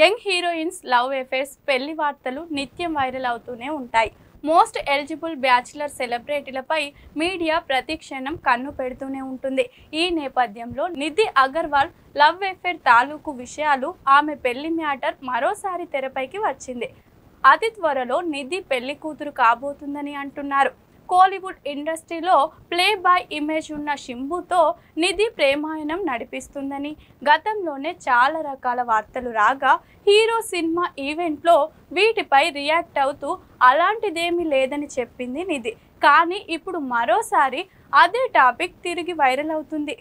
young heroines love affairs పెళ్లి వార్తలు నిత్యం వైరల్ అవుతూనే ఉంటాయి మోస్ట్ ఎలిజిబుల్ బ్యాచిలర్ సెలబ్రిటీలపై మీడియా ప్రతి క్షణం కన్ను పెడుతూనే ఉంటుంది ఈ నేపథ్యంలో నిధి అగర్వాల్ లవ్ ఎఫేర్ తాలూకు విషయాలు ఆమె పెళ్లి మ్యాటర్ మరోసారి తెరపైకి వచ్చింది అతి త్వరలో నిధి పెళ్లి కూతురు కాబోతుందని అంటున్నారు కోలీవుడ్ ఇండస్ట్రీలో ప్లే బై ఇమేజ్ ఉన్న శింబుతో నిధి ప్రేమాయణం నడిపిస్తుందని గతంలోనే చాలా రకాల వార్తలు రాగా హీరో సినిమా ఈవెంట్లో వీటిపై రియాక్ట్ అవుతూ అలాంటిదేమీ లేదని చెప్పింది నిధి కానీ ఇప్పుడు మరోసారి అదే టాపిక్ తిరిగి వైరల్ అవుతుంది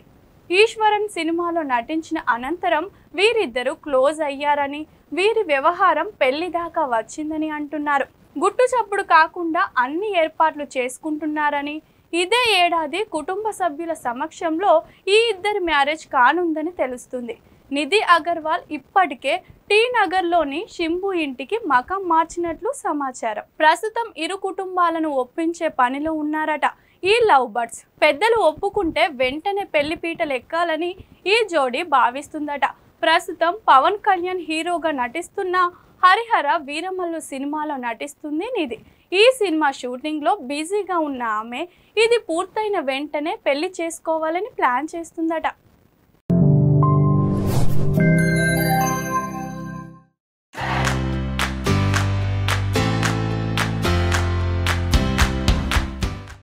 ఈశ్వరన్ సినిమాలో నటించిన అనంతరం వీరిద్దరూ క్లోజ్ అయ్యారని వీరి వ్యవహారం పెళ్లిదాకా వచ్చిందని అంటున్నారు గుట్టు చప్పుడు కాకుండా అన్ని ఏర్పాట్లు చేసుకుంటున్నారని ఇదే ఏడాది కుటుంబ సభ్యుల సమక్షంలో ఈ ఇద్దరి మ్యారేజ్ కానుందని తెలుస్తుంది నిధి అగర్వాల్ ఇప్పటికే టీ నగర్లోని షింబు ఇంటికి మకం మార్చినట్లు సమాచారం ప్రస్తుతం ఇరు కుటుంబాలను ఒప్పించే పనిలో ఉన్నారట ఈ లవ్ బర్డ్స్ పెద్దలు ఒప్పుకుంటే వెంటనే పెళ్లి పీటలు ఎక్కాలని ఈ జోడీ భావిస్తుందట ప్రస్తుతం పవన్ కళ్యాణ్ హీరోగా నటిస్తున్న హరిహర వీరమల్లు సినిమాలో నటిస్తుంది నిధి ఈ సినిమా షూటింగ్లో బిజీగా ఉన్న ఆమె ఇది పూర్తయిన వెంటనే పెళ్లి చేసుకోవాలని ప్లాన్ చేస్తుందట